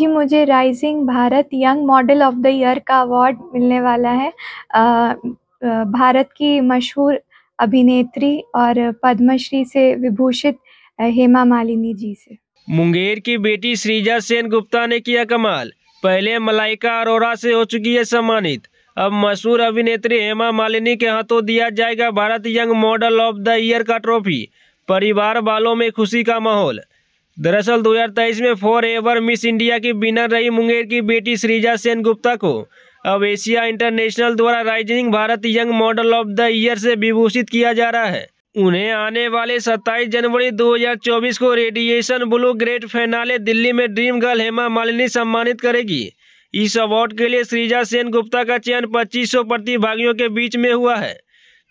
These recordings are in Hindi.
जी मुझे rising Bharat young model of the year का अवार्ड मिलने वाला है भारत की मशहूर अभिनेत्री और पद्मश्री से विभूषित हेमा मालिनी जी से मुंगेर की बेटी श्रीजा सेन गुप्ता ने किया कमाल पहले मलाइका अरोरा से हो चुकी है सम्मानित अब मशहूर अभिनेत्री हेमा मालिनी के हाथों दिया जाएगा Bharat young model of the year का ट्रॉफी परिवार वालों में खुशी का माहौल दरअसल 2023 में फोर एवर मिस इंडिया की विनर रही मुंगेर की बेटी श्रीजा सेन गुप्ता को अब एशिया इंटरनेशनल द्वारा rising Bharat young model of the year से विभूषित किया जा रहा है उन्हें आने वाले 27 जनवरी 2024 को radiation blue great finale Delhi में ड्रीम गर्ल हेमा मालिनी सम्मानित करेगी इस अवार्ड के लिए श्रीजा सेन गुप्ता का चयन पच्चीस प्रतिभागियों के बीच में हुआ है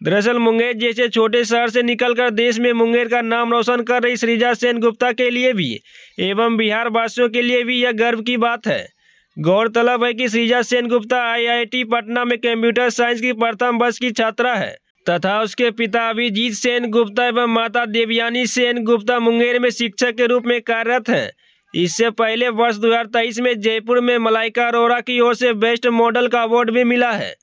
दरअसल मुंगेर जैसे छोटे शहर से निकलकर देश में मुंगेर का नाम रोशन कर रही श्रीजा सेन गुप्ता के लिए भी एवं बिहार वासियों के लिए भी यह गर्व की बात है गौरतलब है कि श्रीजा सेन गुप्ता आईआईटी पटना में कंप्यूटर साइंस की प्रथम वर्ष की छात्रा है तथा उसके पिता अभिजीत सेन गुप्ता एवं माता देवयानी सेन गुप्ता मुंगेर में शिक्षक के रूप में कार्यरत हैं इससे पहले वर्ष 2023 में जयपुर में मलाइका अरोरा की ओर से बेस्ट मॉडल का अवार्ड भी मिला है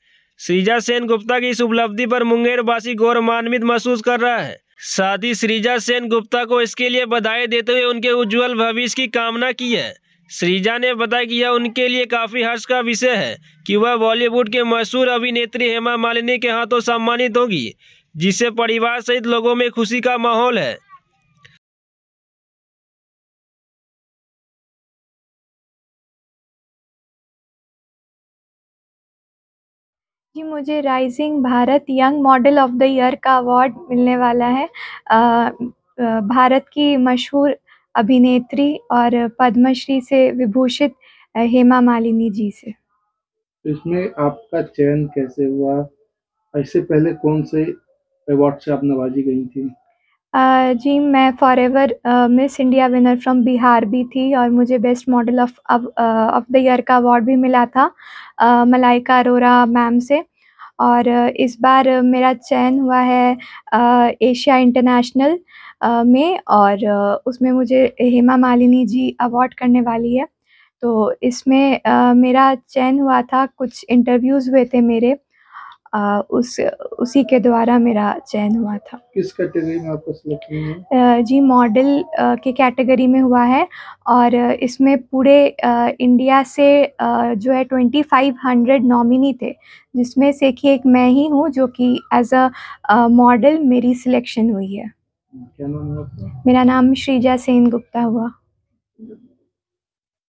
श्रीजा सेन गुप्ता की इस उपलब्धि पर मुंगेर वासी गौरवान्वित महसूस कर रहा है साथ ही श्रीजा सेन गुप्ता को इसके लिए बधाई देते हुए उनके उज्जवल भविष्य की कामना की है श्रीजा ने बताया कि यह उनके लिए काफ़ी हर्ष का विषय है कि वह बॉलीवुड के मशहूर अभिनेत्री हेमा मालिनी के हाथों सम्मानित होगी जिससे परिवार सहित लोगों में खुशी का माहौल है जी मुझे rising Bharat young model of the year का अवार्ड मिलने वाला है आ, भारत की मशहूर अभिनेत्री और पद्मश्री से विभूषित हेमा मालिनी जी से तो इसमें आपका चयन कैसे हुआ इससे पहले कौन से अवार्ड से आप नवाजी गई थी जी मैं forever Miss India winner from Bihar भी थी और मुझे best model of of the year का अवार्ड भी मिला था uh, मलाइका अरोरा मैम से और इस बार मेरा चयन हुआ है एशिया इंटरनेशनल में और उसमें मुझे हेमा मालिनी जी अवार्ड करने वाली है तो इसमें मेरा चयन हुआ था कुछ इंटरव्यूज़ हुए थे मेरे आ, उस उसी के द्वारा मेरा चयन हुआ था किस कैटेगरी में आपको जी मॉडल के कैटेगरी में हुआ है और इसमें पूरे इंडिया से जो है ट्वेंटी फाइव हंड्रेड नॉमिनी थे जिसमें से कि एक मैं ही हूँ जो कि एज अ मॉडल मेरी सिलेक्शन हुई है क्या नाम मेरा नाम श्रीजा सेन गुप्ता हुआ